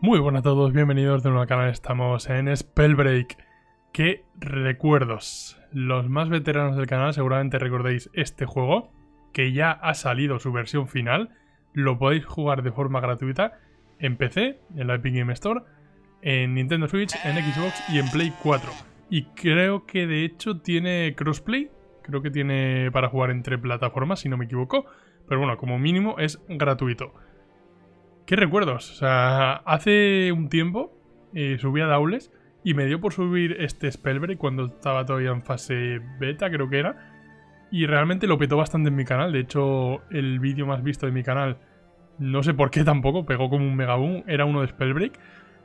Muy buenas a todos, bienvenidos de nuevo al canal, estamos en Spellbreak. ¡Qué recuerdos! Los más veteranos del canal seguramente recordéis este juego, que ya ha salido su versión final, lo podéis jugar de forma gratuita en PC, en la Epic Game Store, en Nintendo Switch, en Xbox y en Play 4. Y creo que de hecho tiene crossplay, creo que tiene para jugar entre plataformas si no me equivoco, pero bueno, como mínimo es gratuito qué recuerdos. O sea, hace un tiempo eh, subí a Daules y me dio por subir este Spellbreak cuando estaba todavía en fase beta, creo que era. Y realmente lo petó bastante en mi canal. De hecho, el vídeo más visto de mi canal, no sé por qué tampoco, pegó como un mega Era uno de Spellbreak.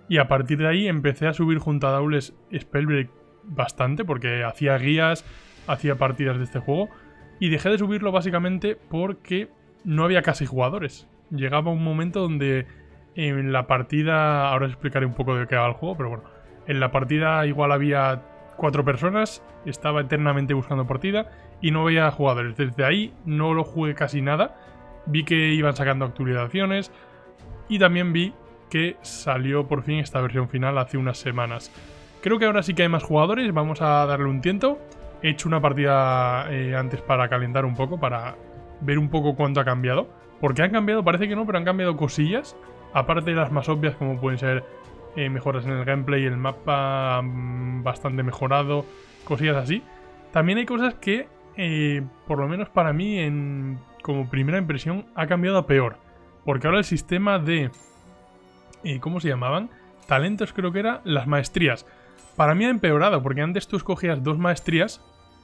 Y a partir de ahí empecé a subir junto a Daules Spellbreak bastante, porque hacía guías, hacía partidas de este juego. Y dejé de subirlo básicamente porque no había casi jugadores llegaba un momento donde en la partida, ahora os explicaré un poco de qué va el juego, pero bueno, en la partida igual había cuatro personas, estaba eternamente buscando partida y no veía jugadores. Desde ahí no lo jugué casi nada, vi que iban sacando actualizaciones y también vi que salió por fin esta versión final hace unas semanas. Creo que ahora sí que hay más jugadores, vamos a darle un tiento. He hecho una partida eh, antes para calentar un poco, para ver un poco cuánto ha cambiado. Porque han cambiado, parece que no, pero han cambiado cosillas. Aparte de las más obvias, como pueden ser eh, mejoras en el gameplay, el mapa mm, bastante mejorado, cosillas así. También hay cosas que, eh, por lo menos para mí, como primera impresión, ha cambiado a peor. Porque ahora el sistema de... Eh, ¿Cómo se llamaban? Talentos creo que era las maestrías. Para mí ha empeorado, porque antes tú escogías dos maestrías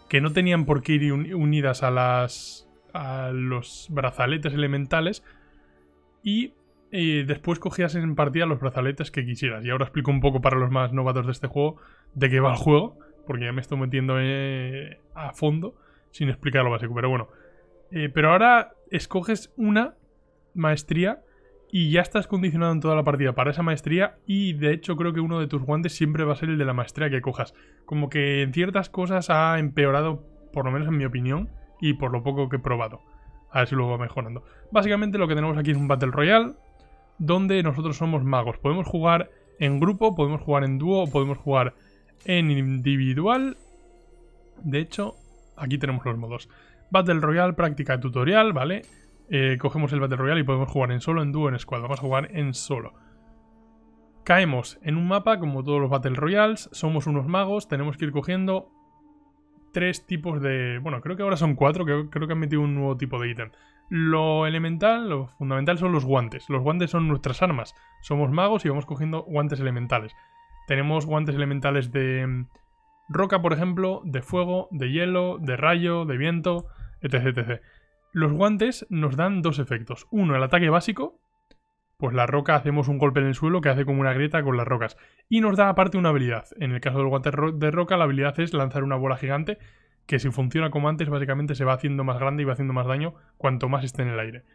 que no tenían por qué ir unidas a las a los brazaletes elementales y después cogías en partida los brazaletes que quisieras. Y ahora explico un poco para los más novatos de este juego de qué va el juego, porque ya me estoy metiendo eh, a fondo sin explicar lo básico, pero bueno. Eh, pero ahora escoges una maestría y ya estás condicionado en toda la partida para esa maestría y de hecho creo que uno de tus guantes siempre va a ser el de la maestría que cojas. Como que en ciertas cosas ha empeorado, por lo menos en mi opinión, y por lo poco que he probado. A ver si luego va mejorando. Básicamente lo que tenemos aquí es un Battle Royale donde nosotros somos magos. Podemos jugar en grupo, podemos jugar en dúo, podemos jugar en individual. De hecho, aquí tenemos los modos. Battle Royale, práctica tutorial, ¿vale? Eh, cogemos el Battle Royale y podemos jugar en solo, en dúo, en escuadra. Vamos a jugar en solo. Caemos en un mapa, como todos los Battle Royales, somos unos magos, tenemos que ir cogiendo tres tipos de... Bueno, creo que ahora son cuatro, creo, creo que han metido un nuevo tipo de ítem. Lo elemental, lo fundamental son los guantes. Los guantes son nuestras armas. Somos magos y vamos cogiendo guantes elementales. Tenemos guantes elementales de mm, roca, por ejemplo, de fuego, de hielo, de rayo, de viento, etc. etc. Los guantes nos dan dos efectos. Uno, el ataque básico, pues la roca hacemos un golpe en el suelo que hace como una grieta con las rocas. Y nos da aparte una habilidad. En el caso del guante de roca, la habilidad es lanzar una bola gigante que si funciona como antes, básicamente se va haciendo más grande y va haciendo más daño cuanto más esté en el aire.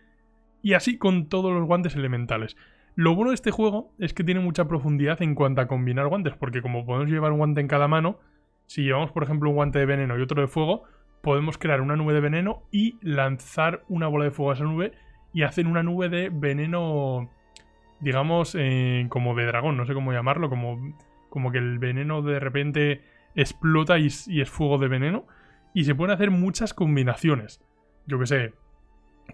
Y así con todos los guantes elementales. Lo bueno de este juego es que tiene mucha profundidad en cuanto a combinar guantes, porque como podemos llevar un guante en cada mano, si llevamos por ejemplo un guante de veneno y otro de fuego, podemos crear una nube de veneno y lanzar una bola de fuego a esa nube y hacen una nube de veneno, digamos, eh, como de dragón, no sé cómo llamarlo, como, como que el veneno de repente explota y, es fuego de veneno. Y se pueden hacer muchas combinaciones. Yo que sé,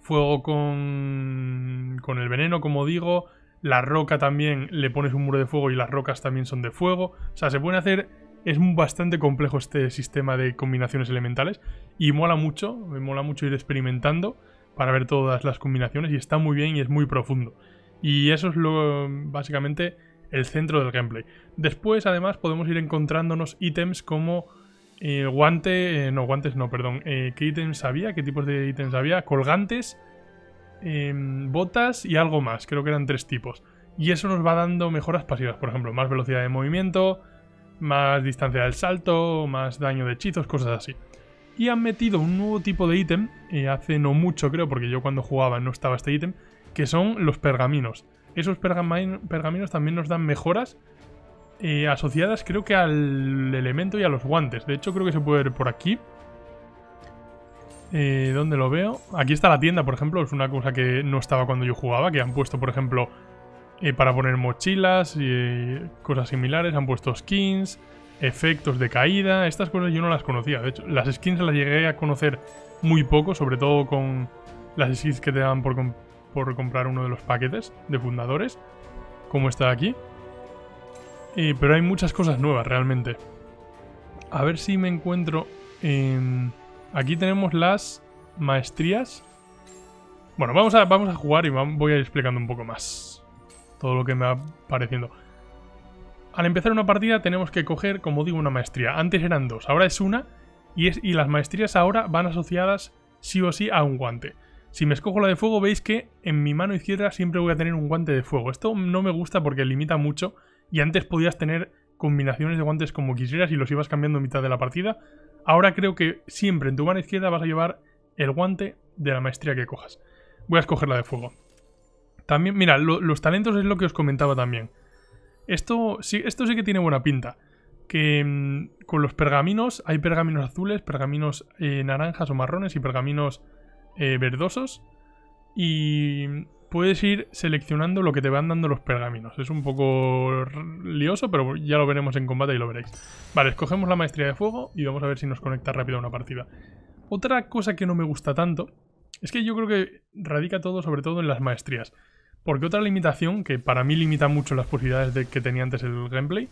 fuego con, con el veneno, como digo. La roca también le pones un muro de fuego y las rocas también son de fuego. O sea, se pueden hacer es bastante complejo este sistema de combinaciones elementales y mola mucho, me mola mucho ir experimentando para ver todas las combinaciones y está muy bien y es muy profundo. Y eso es lo básicamente el centro del gameplay. Después, además, podemos ir encontrándonos ítems como eh, guante, eh, no, guantes no, perdón, eh, qué ítems había, qué tipos de ítems había, colgantes, em, botas y algo más, creo que eran tres tipos. Y eso nos va dando mejoras pasivas, por ejemplo, más velocidad de movimiento, más distancia del salto, más daño de hechizos, cosas así. Y han metido un nuevo tipo de ítem, eh, hace no mucho creo, porque yo cuando jugaba no estaba este ítem, que son los pergaminos. Esos pergaminos también nos dan mejoras eh, asociadas creo que al elemento y a los guantes. De hecho creo que se puede ver por aquí. Eh, ¿Dónde lo veo? Aquí está la tienda, por ejemplo. Es una cosa que no estaba cuando yo jugaba, que han puesto, por ejemplo, para poner mochilas y cosas similares. Han puesto skins, efectos de caída, estas cosas yo no las conocía. De hecho, las skins las llegué a conocer muy poco, sobre todo con las skins que te dan por, comprar uno de los paquetes de fundadores, como está aquí. pero hay muchas cosas nuevas realmente. A ver si me encuentro... En... Aquí tenemos las maestrías. Bueno, vamos a, vamos a jugar y voy a ir explicando un poco más todo lo que me va pareciendo al empezar una partida tenemos que coger, como digo, una maestría. Antes eran dos, ahora es una y, es, y las maestrías ahora van asociadas sí o sí a un guante. Si me escojo la de fuego veis que en mi mano izquierda siempre voy a tener un guante de fuego. Esto no me gusta porque limita mucho y antes podías tener combinaciones de guantes como quisieras y los ibas cambiando en mitad de la partida. Ahora creo que siempre en tu mano izquierda vas a llevar el guante de la maestría que cojas. Voy a escoger la de fuego. También, mira, los talentos es lo que os comentaba también. Esto sí, esto sí que tiene buena pinta. Que mm, con los pergaminos hay pergaminos azules, pergaminos eh, naranjas o marrones y pergaminos eh, verdosos. Y puedes ir seleccionando lo que te van dando los pergaminos. Es un poco lioso, pero ya lo veremos en combate y lo veréis. Vale, escogemos la maestría de fuego y vamos a ver si nos conecta rápido a una partida. Otra cosa que no me gusta tanto es que yo creo que radica todo sobre todo en las maestrías. Porque otra limitación, que para mí limita mucho las posibilidades que tenía antes el gameplay,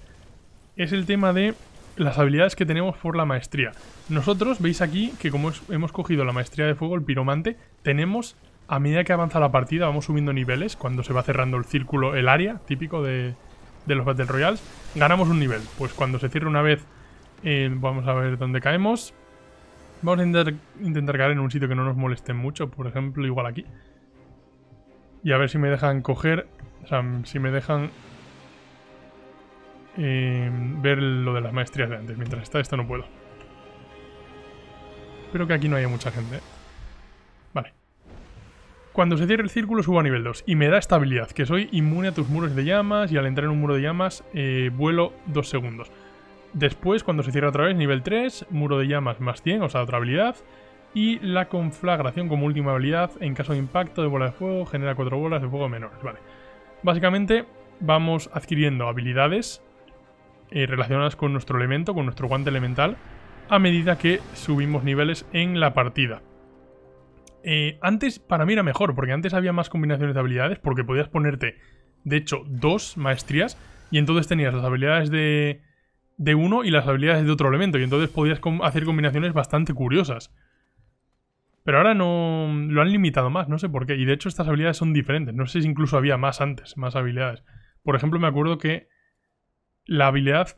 es el tema de las habilidades que tenemos por la maestría. Nosotros veis aquí que como hemos cogido la maestría de fuego, el piromante, tenemos, a medida que avanza la partida, vamos subiendo niveles, cuando se va cerrando el círculo, el área típico de, los Battle Royals, ganamos un nivel. Pues cuando se cierra una vez, vamos a ver dónde caemos. Vamos a intentar, intentar caer en un sitio que no nos moleste mucho, por ejemplo, igual aquí. Y a ver si me dejan coger. O sea, si me dejan. Em, ver lo de las maestrías de antes. Mientras está esto no puedo. Espero que aquí no haya mucha gente. Vale. Cuando se cierre el círculo subo a nivel 2 y me da estabilidad, que soy inmune a tus muros de llamas y al entrar en un muro de llamas eh, vuelo 2 segundos. Después, cuando se cierra otra vez, nivel 3, muro de llamas más 100, o sea, otra habilidad. Y la conflagración como última habilidad, en caso de impacto de bola de fuego, genera cuatro bolas de fuego menores. Vale. Básicamente vamos adquiriendo habilidades eh, relacionadas con nuestro elemento, con nuestro guante elemental, a medida que subimos niveles en la partida. Eh, antes para mí era mejor, porque antes había más combinaciones de habilidades, porque podías ponerte, de hecho, dos maestrías, y entonces tenías las habilidades de, de uno y las habilidades de otro elemento, y entonces podías hacer combinaciones bastante curiosas. Pero ahora no lo han limitado más, no sé por qué. Y de hecho estas habilidades son diferentes. No sé si incluso había más antes, más habilidades. Por ejemplo, me acuerdo que la habilidad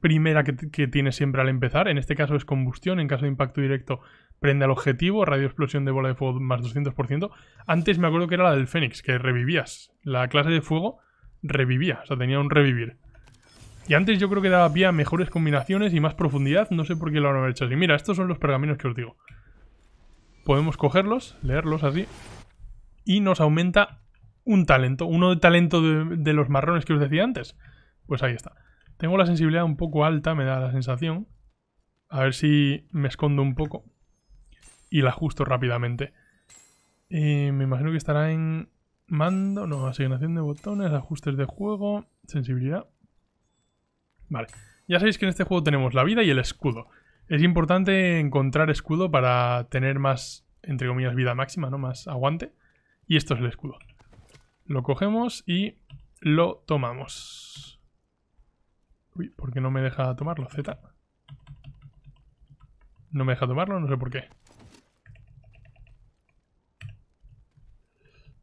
primera que, que tiene siempre al empezar, en este caso es combustión, en caso de impacto directo, prende al objetivo, radio explosión de bola de fuego más 200%. Antes me acuerdo que era la del Fénix, que revivías. La clase de fuego revivía, o sea, tenía un revivir. Y antes yo creo que daba pie a mejores combinaciones y más profundidad, no sé por qué lo han hecho así. Mira, estos son los pergaminos que os digo podemos cogerlos, leerlos así, y nos aumenta un talento, uno de talento de, los marrones que os decía antes. Pues ahí está. Tengo la sensibilidad un poco alta, me da la sensación. A ver si me escondo un poco. Y la ajusto rápidamente. Eh, me imagino que estará en mando, no, asignación de botones, ajustes de juego, sensibilidad. Vale. Ya sabéis que en este juego tenemos la vida y el escudo. Es importante encontrar escudo para tener más, entre comillas, vida máxima, ¿no? Más aguante. Y esto es el escudo. Lo cogemos y lo tomamos. Uy, ¿por qué no me deja tomarlo, Z? No me deja tomarlo, no sé por qué.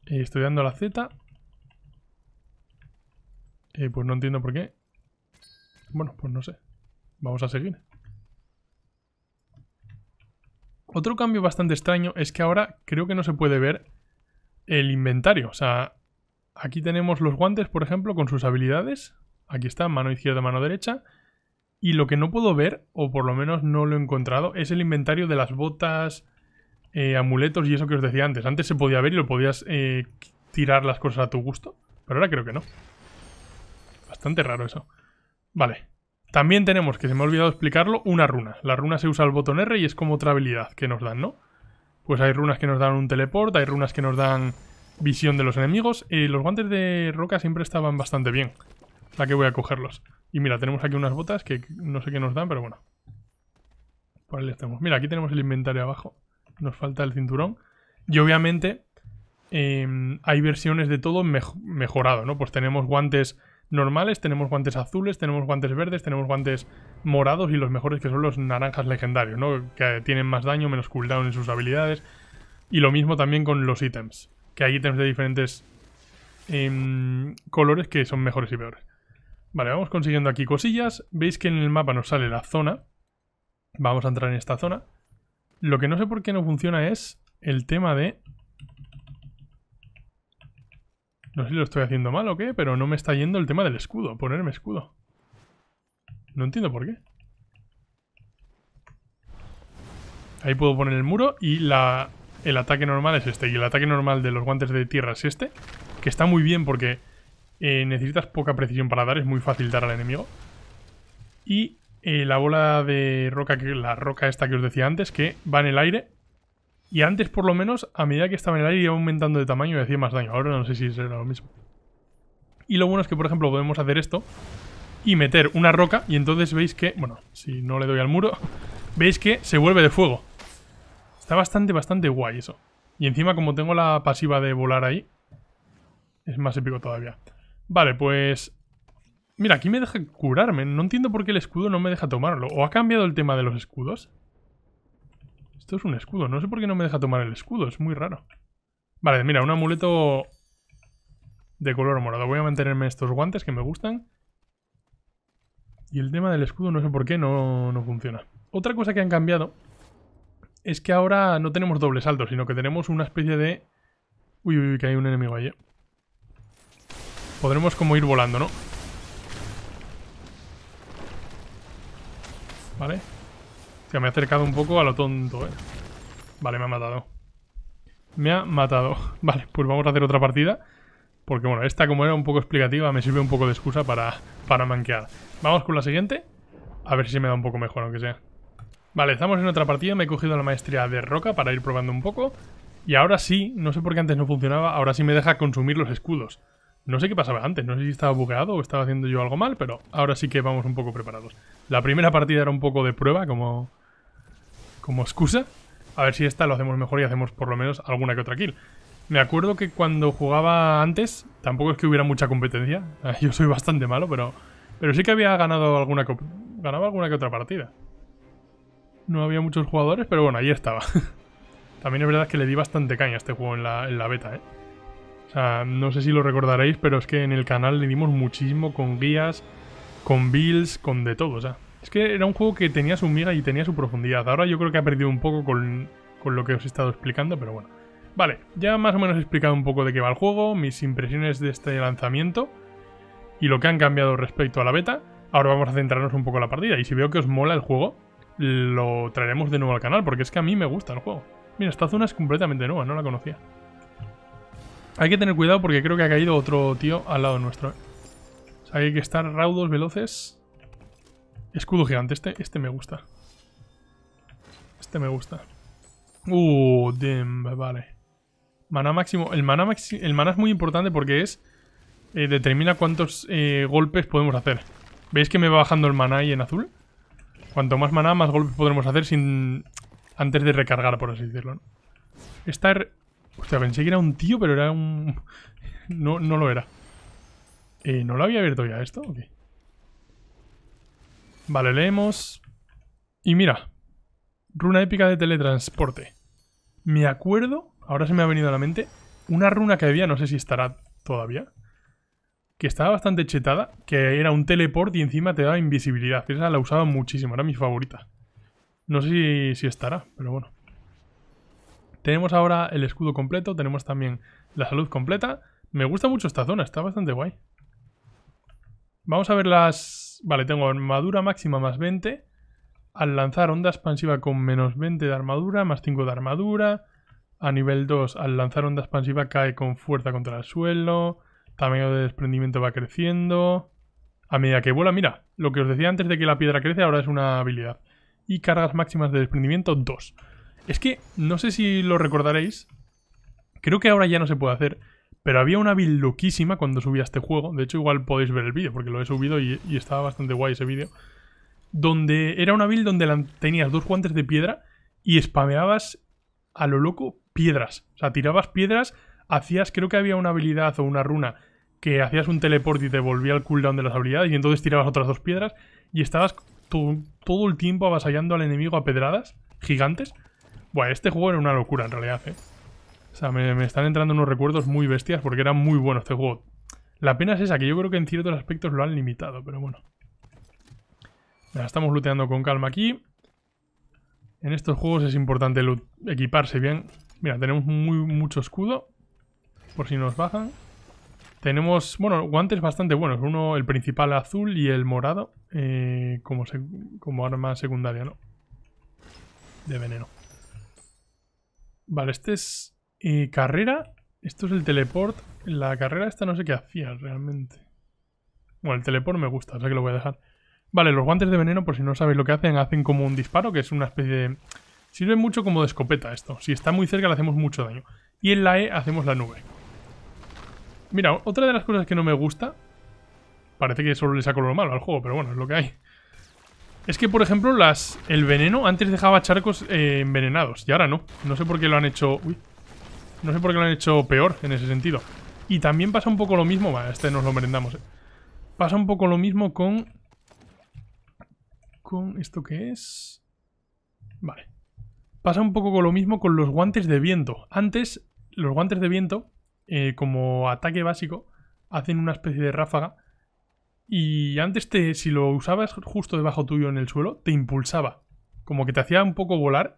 Eh, estoy dando la Z. Eh, pues no entiendo por qué. Bueno, pues no sé. Vamos a seguir. Otro cambio bastante extraño es que ahora creo que no se puede ver el inventario. O sea, aquí tenemos los guantes, por ejemplo, con sus habilidades. Aquí está, mano izquierda, mano derecha. Y lo que no puedo ver, o por lo menos no lo he encontrado, es el inventario de las botas, eh, amuletos y eso que os decía antes. Antes se podía ver y lo podías eh, tirar las cosas a tu gusto, pero ahora creo que no. Bastante raro eso. Vale, también tenemos, que se me ha olvidado explicarlo, una runa. La runa se usa el botón R y es como otra habilidad que nos dan, ¿no? Pues hay runas que nos dan un teleport, hay runas que nos dan visión de los enemigos. Eh, los guantes de roca siempre estaban bastante bien. La que voy a cogerlos. Y mira, tenemos aquí unas botas que no sé qué nos dan, pero bueno. Por ahí estamos. Mira, aquí tenemos el inventario abajo. Nos falta el cinturón. Y obviamente em, hay versiones de todo mejorado, ¿no? Pues tenemos guantes normales, tenemos guantes azules, tenemos guantes verdes, tenemos guantes morados y los mejores que son los naranjas legendarios, ¿no? Que tienen más daño, menos cooldown en sus habilidades. Y lo mismo también con los ítems, que hay ítems de diferentes em, colores que son mejores y peores. Vale, vamos consiguiendo aquí cosillas. Veis que en el mapa nos sale la zona. Vamos a entrar en esta zona. Lo que no sé por qué no funciona es el tema de no sé si lo estoy haciendo mal o qué, pero no me está yendo el tema del escudo, ponerme escudo. No entiendo por qué. Ahí puedo poner el muro y la, el ataque normal es este. Y el ataque normal de los guantes de tierra es este, que está muy bien porque eh, necesitas poca precisión para dar, es muy fácil dar al enemigo. Y eh, la bola de roca, la roca esta que os decía antes, que va en el aire y antes, por lo menos, a medida que estaba en el aire iba aumentando de tamaño y hacía más daño. Ahora no sé si será lo mismo. Y lo bueno es que, por ejemplo, podemos hacer esto y meter una roca y entonces veis que... Bueno, si no le doy al muro, veis que se vuelve de fuego. Está bastante, bastante guay eso. Y encima, como tengo la pasiva de volar ahí, es más épico todavía. Vale, pues... Mira, aquí me deja curarme. No entiendo por qué el escudo no me deja tomarlo. ¿O ha cambiado el tema de los escudos? Esto es un escudo. No sé por qué no me deja tomar el escudo. Es muy raro. Vale, mira, un amuleto de color morado. Voy a mantenerme estos guantes que me gustan. Y el tema del escudo no sé por qué no, funciona. Otra cosa que han cambiado es que ahora no tenemos doble salto, sino que tenemos una especie de... Uy, uy, uy, que hay un enemigo allí. Eh. Podremos como ir volando, ¿no? Vale sea, me ha acercado un poco a lo tonto, eh. Vale, me ha matado. Me ha matado. Vale, pues vamos a hacer otra partida. Porque bueno, esta como era un poco explicativa me sirve un poco de excusa para, para manquear. Vamos con la siguiente. A ver si me da un poco mejor, aunque sea. Vale, estamos en otra partida. Me he cogido la maestría de roca para ir probando un poco. Y ahora sí, no sé por qué antes no funcionaba, ahora sí me deja consumir los escudos. No sé qué pasaba antes, no sé si estaba bugueado o estaba haciendo yo algo mal, pero ahora sí que vamos un poco preparados. La primera partida era un poco de prueba, como, como excusa. A ver si esta lo hacemos mejor y hacemos por lo menos alguna que otra kill. Me acuerdo que cuando jugaba antes, tampoco es que hubiera mucha competencia. Yo soy bastante malo, pero, pero sí que había ganado alguna, ganaba alguna que otra partida. No había muchos jugadores, pero bueno, ahí estaba. También es verdad que le di bastante caña a este juego en la, en la beta, ¿eh? O sea, no sé si lo recordaréis, pero es que en el canal le dimos muchísimo con guías, con builds, con de todo, o sea. Es que era un juego que tenía su miga y tenía su profundidad. Ahora yo creo que ha perdido un poco con, con lo que os he estado explicando, pero bueno. Vale, ya más o menos he explicado un poco de qué va el juego, mis impresiones de este lanzamiento y lo que han cambiado respecto a la beta. Ahora vamos a centrarnos un poco en la partida y si veo que os mola el juego, lo traeremos de nuevo al canal porque es que a mí me gusta el juego. Mira, esta zona es completamente nueva, no la conocía. Hay que tener cuidado porque creo que ha caído otro tío al lado nuestro. Eh. O sea, hay que estar raudos, veloces Escudo gigante. Este, este me gusta. Este me gusta. Uh, damn, vale. Mana máximo. El mana, el mana es muy importante porque es... Eh, determina cuántos eh, golpes podemos hacer. ¿Veis que me va bajando el mana ahí en azul? Cuanto más mana, más golpes podremos hacer sin... Antes de recargar, por así decirlo. ¿no? Esta... Hostia, pensé que era un tío, pero era un... no, no lo era. Eh, ¿No lo había abierto ya esto? Ok. Vale, leemos. Y mira. Runa épica de teletransporte. Me acuerdo, ahora se me ha venido a la mente, una runa que había, no sé si estará todavía, que estaba bastante chetada, que era un teleport y encima te daba invisibilidad. Esa la usaba muchísimo, era mi favorita. No sé si, si estará, pero bueno. Tenemos ahora el escudo completo, tenemos también la salud completa. Me gusta mucho esta zona, está bastante guay. Vamos a ver las Vale, tengo armadura máxima más 20. Al lanzar onda expansiva con menos 20 de armadura, más 5 de armadura. A nivel 2, al lanzar onda expansiva cae con fuerza contra el suelo. Tamaño de desprendimiento va creciendo. A medida que vuela, mira, lo que os decía antes de que la piedra crece ahora es una habilidad. Y cargas máximas de desprendimiento 2. Es que, no sé si lo recordaréis, creo que ahora ya no se puede hacer pero había una build loquísima cuando subía este juego. De hecho, igual podéis ver el vídeo, porque lo he subido y, estaba bastante guay ese vídeo. Donde era una build donde tenías dos guantes de piedra y spameabas a lo loco piedras. O sea, tirabas piedras, hacías, creo que había una habilidad o una runa que hacías un teleport y te volvía el cooldown de las habilidades y entonces tirabas otras dos piedras y estabas todo, todo el tiempo avasallando al enemigo a pedradas gigantes. Bueno, este juego era una locura en realidad, ¿eh? O sea, me, están entrando unos recuerdos muy bestias porque era muy bueno este juego. La pena es esa, que yo creo que en ciertos aspectos lo han limitado, pero bueno. estamos looteando con calma aquí. En estos juegos es importante equiparse bien. Mira, tenemos muy, mucho escudo. Por si nos bajan. Tenemos, bueno, guantes bastante buenos. Uno, el principal azul y el morado. Eh, como, como arma secundaria, ¿no? De veneno. Vale, este es y carrera. Esto es el teleport. La carrera esta no sé qué hacía realmente. Bueno, el teleport me gusta, o que lo voy a dejar. Vale, los guantes de veneno, por si no sabéis lo que hacen, hacen como un disparo, que es una especie de... Sirve mucho como de escopeta esto. Si está muy cerca le hacemos mucho daño. Y en la E hacemos la nube. Mira, otra de las cosas que no me gusta... Parece que solo le saco lo malo al juego, pero bueno, es lo que hay. Es que, por ejemplo, las el veneno antes dejaba charcos eh, envenenados. Y ahora no. No sé por qué lo han hecho... Uy, no sé por qué lo han hecho peor en ese sentido. Y también pasa un poco lo mismo... este nos lo merendamos. Eh. Pasa un poco lo mismo con... ¿Con esto que es? Vale. Pasa un poco lo mismo con los guantes de viento. Antes, los guantes de viento, eh, como ataque básico, hacen una especie de ráfaga. Y antes, te, si lo usabas justo debajo tuyo en el suelo, te impulsaba. Como que te hacía un poco volar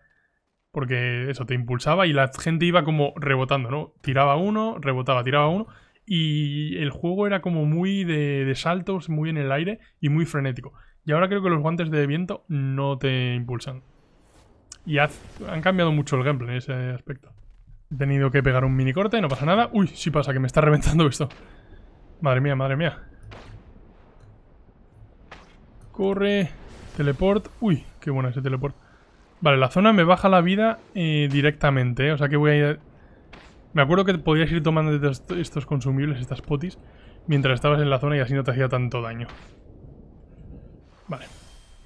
porque eso te impulsaba y la gente iba como rebotando, ¿no? Tiraba uno, rebotaba, tiraba uno. Y el juego era como muy de, saltos, muy en el aire y muy frenético. Y ahora creo que los guantes de viento no te impulsan. Y han cambiado mucho el gameplay en ese aspecto. He tenido que pegar un mini corte, no pasa nada. Uy, sí pasa, que me está reventando esto. Madre mía, madre mía. Corre. Teleport. Uy, qué bueno ese teleport. Vale, la zona me baja la vida eh, directamente, ¿eh? o sea que voy a ir... Me acuerdo que podías ir tomando estos consumibles, estas potis, mientras estabas en la zona y así no te hacía tanto daño. Vale,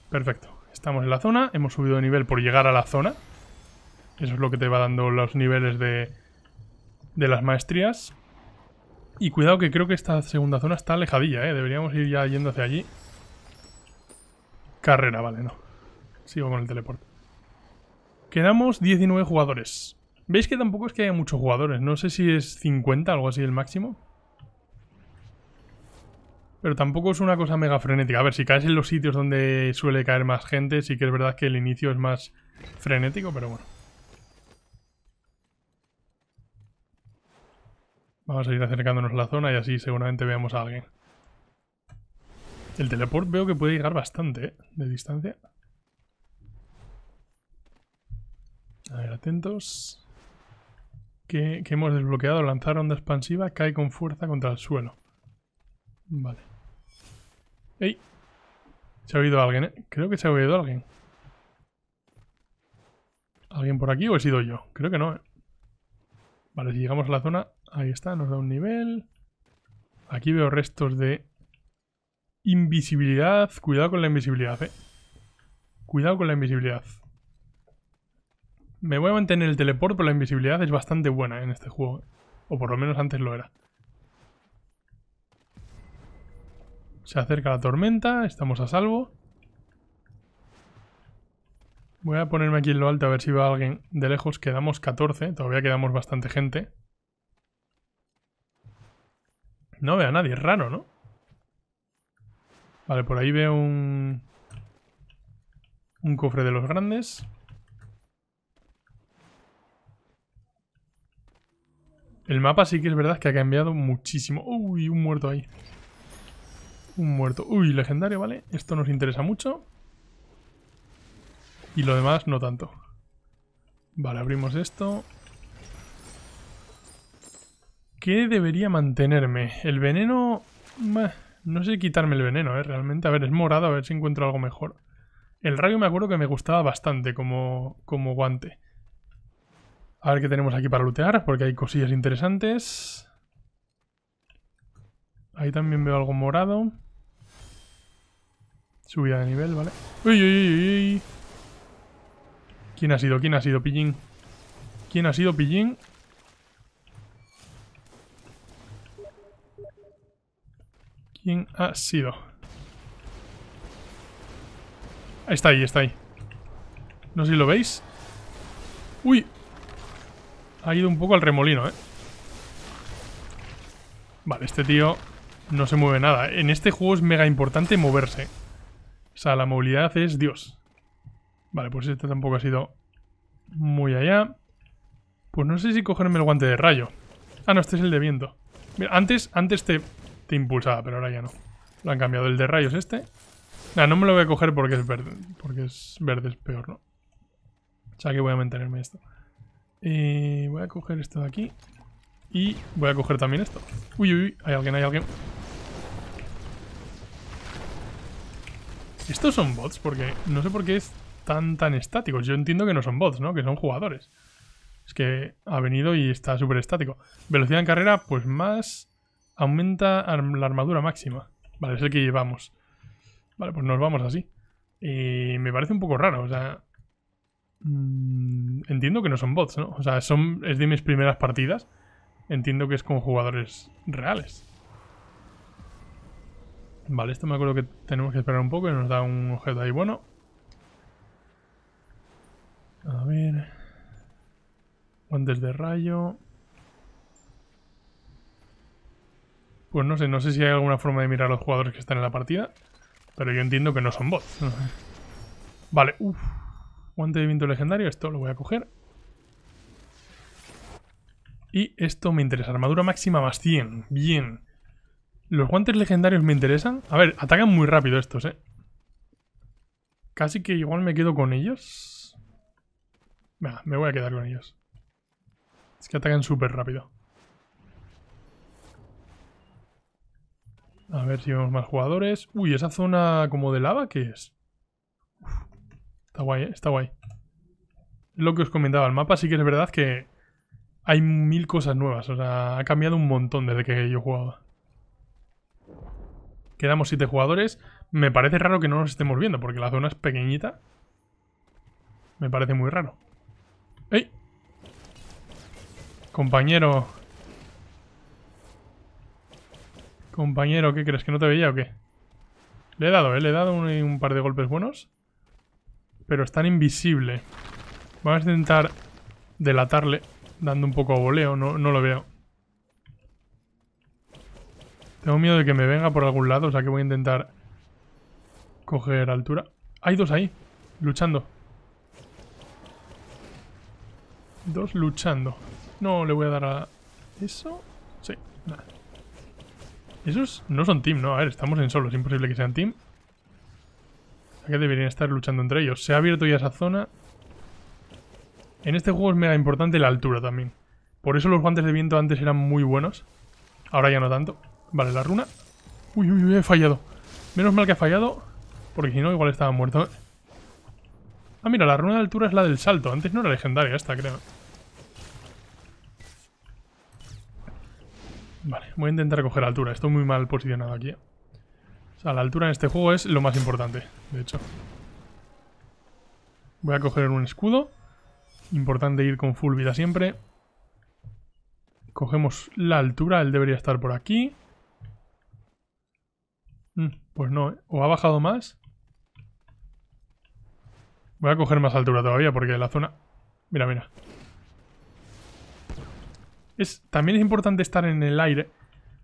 perfecto. Estamos en la zona, hemos subido de nivel por llegar a la zona. Eso es lo que te va dando los niveles de, de las maestrías. Y cuidado que creo que esta segunda zona está alejadilla, ¿eh? Deberíamos ir ya yendo hacia allí. Carrera, vale, no. Sigo con el teleporte. Quedamos 19 jugadores. ¿Veis que tampoco es que haya muchos jugadores? No sé si es 50, algo así el máximo. Pero tampoco es una cosa mega frenética. A ver, si caes en los sitios donde suele caer más gente, sí que es verdad que el inicio es más frenético, pero bueno. Vamos a ir acercándonos a la zona y así seguramente veamos a alguien. El teleport veo que puede llegar bastante, ¿eh? De distancia. A ver, atentos. Que, hemos desbloqueado lanzar onda expansiva, cae con fuerza contra el suelo. Vale. ¡Ey! Se ha oído alguien, ¿eh? Creo que se ha oído alguien. ¿Alguien por aquí o he sido yo? Creo que no, ¿eh? Vale, si llegamos a la zona... Ahí está, nos da un nivel. Aquí veo restos de... Invisibilidad. Cuidado con la invisibilidad, ¿eh? Cuidado con la invisibilidad. Me voy a mantener el teleport, pero la invisibilidad es bastante buena en este juego. O por lo menos antes lo era. Se acerca la tormenta, estamos a salvo. Voy a ponerme aquí en lo alto a ver si va alguien de lejos. Quedamos 14, todavía quedamos bastante gente. No veo a nadie, es raro, ¿no? Vale, por ahí veo un... Un cofre de los grandes. El mapa sí que es verdad que ha cambiado muchísimo. Uy, un muerto ahí. Un muerto. Uy, legendario, ¿vale? Esto nos interesa mucho. Y lo demás no tanto. Vale, abrimos esto. ¿Qué debería mantenerme? El veneno... no sé quitarme el veneno, ¿eh? Realmente, a ver, es morado, a ver si encuentro algo mejor. El rayo me acuerdo que me gustaba bastante como, como guante. A ver qué tenemos aquí para lootear, porque hay cosillas interesantes. Ahí también veo algo morado. Subida de nivel, ¿vale? ¡Uy, uy, uy, uy! ¿Quién ha sido? ¿Quién ha sido, Pillín? ¿Quién ha sido, Pillín? ¿Quién ha sido? Está ahí, está ahí. No sé si lo veis. ¡Uy! ha ido un poco al remolino, ¿eh? Vale, este tío no se mueve nada. En este juego es mega importante moverse. O sea, la movilidad es Dios. Vale, pues este tampoco ha sido muy allá. Pues no sé si cogerme el guante de rayo. Ah, no, este es el de viento. Mira, antes, antes te, te impulsaba, pero ahora ya no. Lo han cambiado. El de rayo es este. Nah, no me lo voy a coger porque es verde. Porque es verde, es peor, ¿no? O sea que voy a mantenerme esto. Eh, voy a coger esto de aquí. Y voy a coger también esto. Uy, uy, uy. Hay alguien, hay alguien. Estos son bots porque no sé por qué es tan, tan estático. Yo entiendo que no son bots, ¿no? Que son jugadores. Es que ha venido y está súper estático. Velocidad en carrera, pues más. Aumenta la armadura máxima. Vale, es el que llevamos. Vale, pues nos vamos así. Y me parece un poco raro, o sea... Mm, entiendo que no son bots, ¿no? O sea, son, es de mis primeras partidas. Entiendo que es con jugadores reales. Vale, esto me acuerdo que tenemos que esperar un poco y nos da un objeto ahí bueno. A ver... Guantes de rayo... Pues no sé, no sé si hay alguna forma de mirar a los jugadores que están en la partida, pero yo entiendo que no son bots. vale, uff. Guante de viento legendario, esto lo voy a coger. Y esto me interesa. Armadura máxima más 100. Bien. Los guantes legendarios me interesan. A ver, atacan muy rápido estos, ¿eh? Casi que igual me quedo con ellos. me voy a quedar con ellos. Es que atacan súper rápido. A ver si vemos más jugadores. Uy, esa zona como de lava, ¿qué es? Uf, Está guay, eh, está guay. Lo que os comentaba, el mapa sí que es verdad que hay mil cosas nuevas. O sea, ha cambiado un montón desde que yo jugaba. Quedamos siete jugadores. Me parece raro que no nos estemos viendo porque la zona es pequeñita. Me parece muy raro. ¡Ey! Compañero. Compañero, ¿qué crees? ¿Que no te veía o qué? Le he dado, ¿eh? Le he dado un par de golpes buenos pero es tan invisible. Vamos a intentar delatarle dando un poco a voleo, no, lo veo. Tengo miedo de que me venga por algún lado, o sea que voy a intentar coger altura. Hay dos ahí, luchando. Dos luchando. No le voy a dar a... ¿Eso? Sí, Esos no son team, ¿no? A ver, estamos en solo, es imposible que sean team que deberían estar luchando entre ellos. Se ha abierto ya esa zona. En este juego es mega importante la altura también. Por eso los guantes de viento antes eran muy buenos. Ahora ya no tanto. Vale, la runa. Uy, uy, uy, he fallado. Menos mal que ha fallado. Porque si no, igual estaba muerto. Ah, mira, la runa de altura es la del salto. Antes no era legendaria esta, creo. Vale, voy a intentar coger altura. Estoy muy mal posicionado aquí sea, la altura en este juego es lo más importante, de hecho. Voy a coger un escudo. Importante ir con full vida siempre. Cogemos la altura, él debería estar por aquí. Mm, pues no, ¿eh? o ha bajado más. Voy a coger más altura todavía porque la zona... Mira, mira. Es, también es importante estar en el aire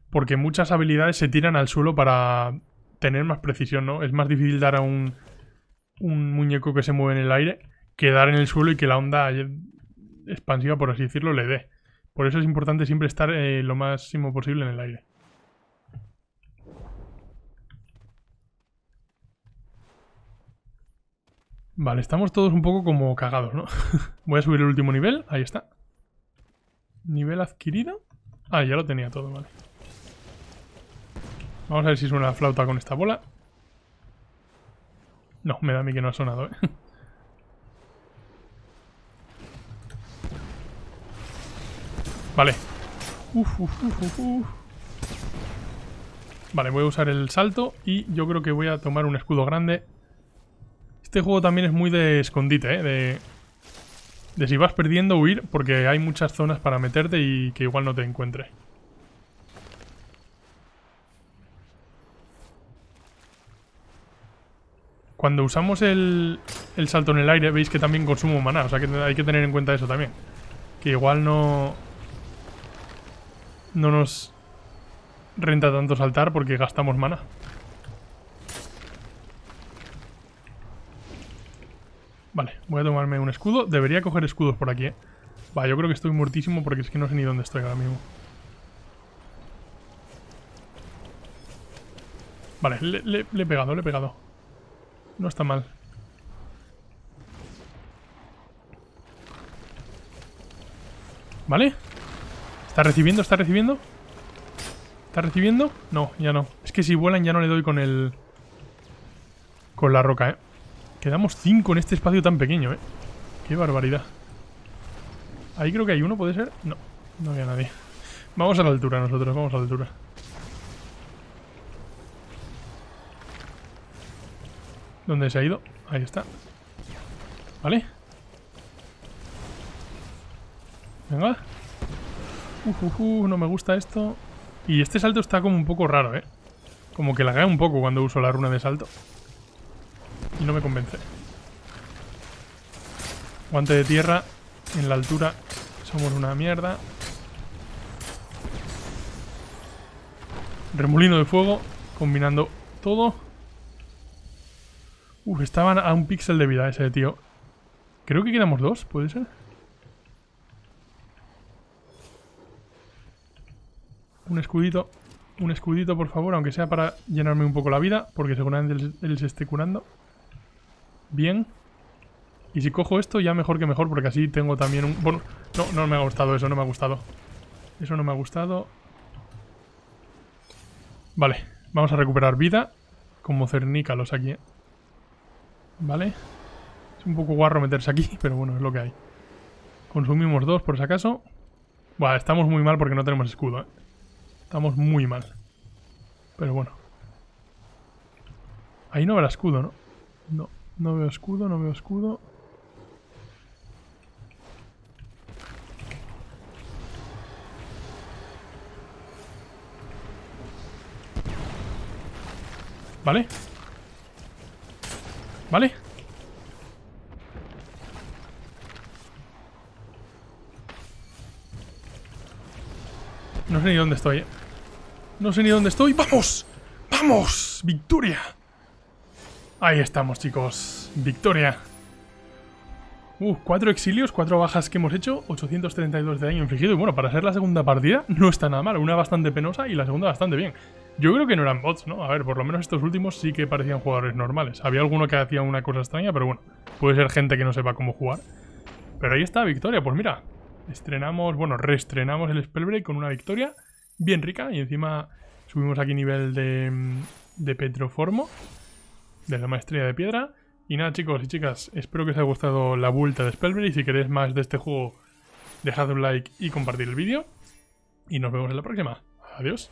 porque muchas habilidades se tiran al suelo para tener más precisión, ¿no? Es más difícil dar a un, muñeco que se mueve en el aire que dar en el suelo y que la onda expansiva, por así decirlo, le dé. Por eso es importante siempre estar eh, lo máximo posible en el aire. Vale, estamos todos un poco como cagados, ¿no? Voy a subir el último nivel, ahí está. Nivel adquirido. Ah, ya lo tenía todo, vale. Vamos a ver si suena la flauta con esta bola. No, me da a mí que no ha sonado, ¿eh? Vale. Vale, voy a usar el salto y yo creo que voy a tomar un escudo grande. Este juego también es muy de escondite, ¿eh? De, de si vas perdiendo, huir, porque hay muchas zonas para meterte y que igual no te encuentre. Cuando usamos el, el salto en el aire, veis que también consumo mana, O sea que hay que tener en cuenta eso también. Que igual no... No nos renta tanto saltar porque gastamos mana. Vale, voy a tomarme un escudo. Debería coger escudos por aquí, ¿eh? Va, yo creo que estoy muertísimo porque es que no sé ni dónde estoy ahora mismo. Vale, le he pegado, le he pegado. No está mal. ¿Vale? ¿Está recibiendo? ¿Está recibiendo? ¿Está recibiendo? No, ya no. Es que si vuelan ya no le doy con el... Con la roca, ¿eh? Quedamos cinco en este espacio tan pequeño, ¿eh? Qué barbaridad. Ahí creo que hay uno, ¿puede ser? No, no había nadie. Vamos a la altura nosotros, vamos a la altura. ¿Dónde se ha ido? Ahí está. Vale. Venga. Uh, no me gusta esto. Y este salto está como un poco raro, ¿eh? Como que la cae un poco cuando uso la runa de salto. Y no me convence. Guante de tierra. En la altura somos una mierda. Remolino de fuego. Combinando todo. Uf, estaban a un píxel de vida ese tío. Creo que quedamos dos, ¿puede ser? Un escudito. Un escudito, por favor, aunque sea para llenarme un poco la vida, porque seguramente él, se esté curando. Bien. Y si cojo esto, ya mejor que mejor, porque así tengo también un... Bueno, no, no me ha gustado eso, no me ha gustado. Eso no me ha gustado. Vale, vamos a recuperar vida. Como cernícalos aquí, ¿eh? ¿Vale? Es un poco guarro meterse aquí, pero bueno, es lo que hay. Consumimos dos, por si acaso. Buah, estamos muy mal porque no tenemos escudo, ¿eh? Estamos muy mal. Pero bueno. Ahí no habrá escudo, ¿no? No, no veo escudo, no veo escudo. Vale, ¿Vale? No sé ni dónde estoy, ¿eh? No sé ni dónde estoy. ¡Vamos! ¡Vamos! ¡Victoria! Ahí estamos, chicos. ¡Victoria! Uh, cuatro exilios, cuatro bajas que hemos hecho, 832 de daño infligido. Y bueno, para ser la segunda partida, no está nada mal. Una bastante penosa y la segunda bastante bien. Yo creo que no eran bots, ¿no? A ver, por lo menos estos últimos sí que parecían jugadores normales. Había alguno que hacía una cosa extraña, pero bueno, puede ser gente que no sepa cómo jugar. Pero ahí está, victoria. Pues mira, estrenamos, bueno, reestrenamos el Spellbreak con una victoria bien rica. Y encima subimos aquí nivel de, mm, de Petroformo, de la maestría de piedra. Y nada, chicos y chicas, espero que os haya gustado la vuelta de Spellbreak. Si queréis más de este juego, dejad un like y compartir el vídeo. Y nos vemos en la próxima. Adiós.